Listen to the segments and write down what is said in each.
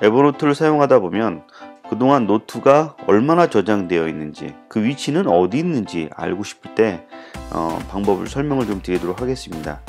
에버노트를 사용하다 보면 그동안 노트가 얼마나 저장되어 있는지 그 위치는 어디 있는지 알고 싶을 때 어, 방법을 설명을 좀 드리도록 하겠습니다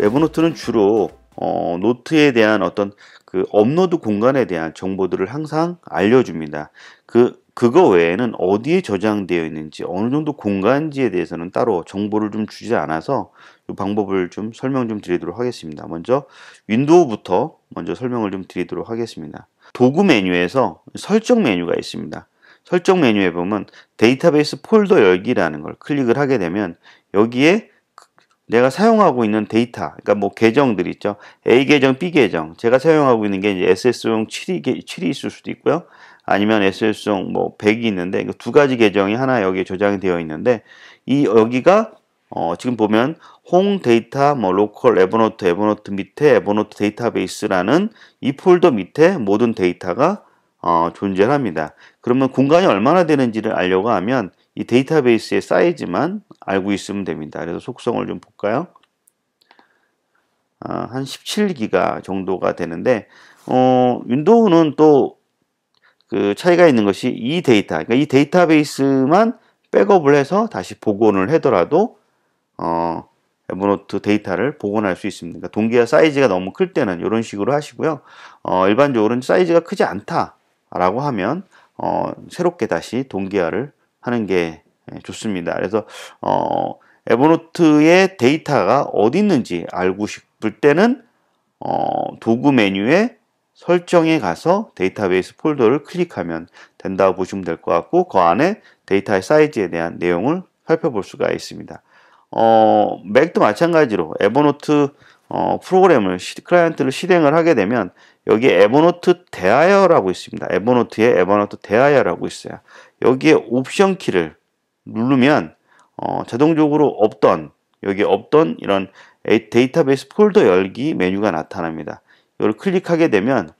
에버노트는 주로 어, 노트에 대한 어떤 그 업로드 공간에 대한 정보들을 항상 알려줍니다 그 그거 외에는 어디에 저장되어 있는지 어느 정도 공간지에 대해서는 따로 정보를 좀 주지 않아서 이 방법을 좀 설명 좀 드리도록 하겠습니다 먼저 윈도우부터 먼저 설명을 좀 드리도록 하겠습니다. 도구 메뉴에서 설정 메뉴가 있습니다. 설정 메뉴에 보면 데이터베이스 폴더 열기라는 걸 클릭을 하게 되면 여기에 내가 사용하고 있는 데이터, 그러니까 뭐 계정들 있죠. A 계정, B 계정. 제가 사용하고 있는 게 이제 SS용 7이, 7이 있을 수도 있고요. 아니면 SS용 뭐 100이 있는데 그 두 가지 계정이 하나 여기에 저장이 되어 있는데 이 여기가 어, 지금 보면 홍 데이터 뭐 로컬 에버노트 에버노트 밑에 에버노트 데이터베이스라는 이 폴더 밑에 모든 데이터가 어, 존재합니다. 그러면 공간이 얼마나 되는지를 알려고 하면 이 데이터베이스의 사이즈만 알고 있으면 됩니다. 그래서 속성을 좀 볼까요? 아, 한 17기가 정도가 되는데 어, 윈도우는 또그 차이가 있는 것이 이 데이터, 그러니까 이 데이터베이스만 백업을 해서 다시 복원을 하더라도 어, 에버노트 데이터를 복원할 수 있습니다. 까 그러니까 동기화 사이즈가 너무 클 때는 이런 식으로 하시고요. 어, 일반적으로는 사이즈가 크지 않다라고 하면 어, 새롭게 다시 동기화를 하는 게 예, 좋습니다. 그래서 어, 에버노트의 데이터가 어디 있는지 알고 싶을 때는 어, 도구 메뉴에 설정에 가서 데이터베이스 폴더를 클릭하면 된다고 보시면 될 것 같고 그 안에 데이터의 사이즈에 대한 내용을 살펴볼 수가 있습니다. 어, 맥도 마찬가지로 에버노트 어, 프로그램을 시, 클라이언트를 실행을 하게 되면 여기 에버노트 대하여라고 있습니다. 에버노트에 에버노트 대하여라고 있어요. 여기에 옵션 키를 누르면 어, 자동적으로 없던 여기 없던 이런 데이터베이스 폴더 열기 메뉴가 나타납니다. 이걸 클릭하게 되면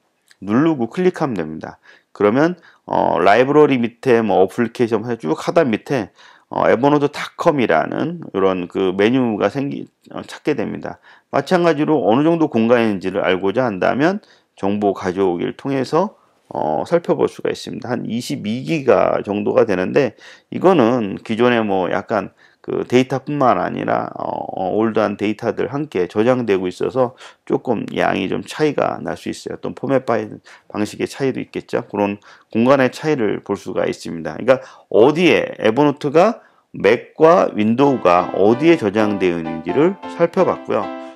누르고 클릭하면 됩니다. 그러면 어, 라이브러리 밑에 뭐 어플리케이션 쭉 하단 밑에 어, 에버노드닷컴이라는 이런 그 메뉴가 생기 어, 찾게 됩니다. 마찬가지로 어느 정도 공간인지를 알고자 한다면 정보 가져오기를 통해서 어, 살펴볼 수가 있습니다. 한 22기가 정도가 되는데 이거는 기존에 뭐 약간 그 데이터뿐만 아니라 어, 어, 올드한 데이터들 함께 저장되고 있어서 조금 양이 좀 차이가 날 수 있어요. 또 포맷 파일 방식의 차이도 있겠죠. 그런 공간의 차이를 볼 수가 있습니다. 그러니까 어디에 에버노트가 맥과 윈도우가 어디에 저장되어 있는지를 살펴봤고요.